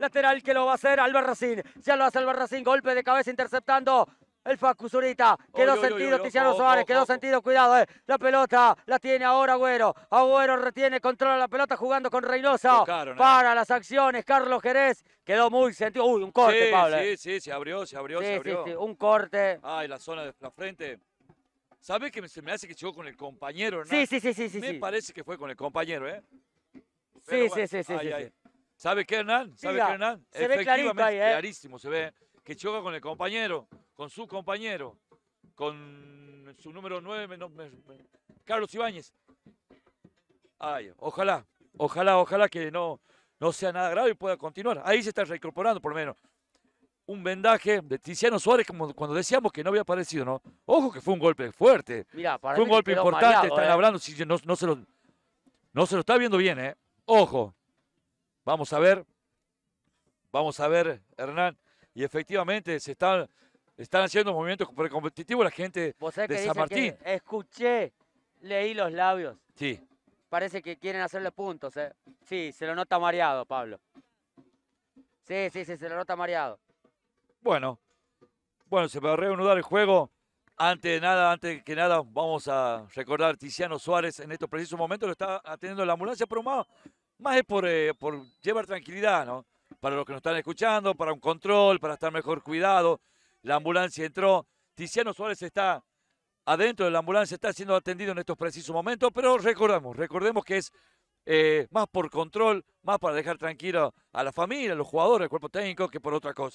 Lateral que lo va a hacer Albarracín. Ya lo hace Albarracín. Golpe de cabeza interceptando. El Facu quedó sentido Tiziano Suárez, quedó sentido, cuidado, eh. la pelota la tiene ahora Agüero, Agüero retiene, controla la pelota jugando con Reynoso, eh. para las acciones, Carlos Jerez, quedó muy sentido, uy, un corte Pablo. Sí, Sí, eh. sí, se abrió, se abrió, se abrió. Sí, sí, un corte. Ay, la zona de la frente. ¿Sabes que se me hace que llegó con el compañero, ¿no? Sí, sí, sí, sí. Me parece que fue con el compañero, ¿eh? sí, sí, sí, sí. ¿Sabe qué, Hernán? ¿Sabe Hernán? Se Efectivamente, ve ahí, ¿eh? clarísimo, se ve que choca con el compañero, con su compañero, con su número 9, Carlos Ibáñez. Ay, ojalá, ojalá, ojalá que no, no sea nada grave y pueda continuar. Ahí se está reincorporando, por lo menos. Un vendaje de Tiziano Suárez, como cuando decíamos que no había aparecido, ¿no? Ojo que fue un golpe fuerte. fue un golpe importante, están ¿eh? hablando, si no, se lo, no se lo está viendo bien, ¿eh? Ojo, Vamos a ver. Vamos a ver, Hernán. Y efectivamente se están, están haciendo movimientos precompetitivos la gente de San Martín. escuché, leí los labios. Sí. Parece que quieren hacerle puntos. ¿eh? Sí, se lo nota mareado, Pablo. Sí, sí, sí, se lo nota mareado. Bueno, bueno, se va a reanudar el juego. Antes de nada, antes que nada, vamos a recordar Tiziano Suárez en estos precisos momentos. Lo está atendiendo la ambulancia, pero más, más es eh, por, llevar tranquilidad, ¿no? Para los que nos están escuchando, para un control, para estar mejor cuidado. La ambulancia entró. Tiziano Suárez está adentro de la ambulancia, está siendo atendido en estos precisos momentos, pero recordamos, recordemos que es eh, más por control, más para dejar tranquilo a la familia, a los jugadores, al cuerpo técnico, que por otra cosa.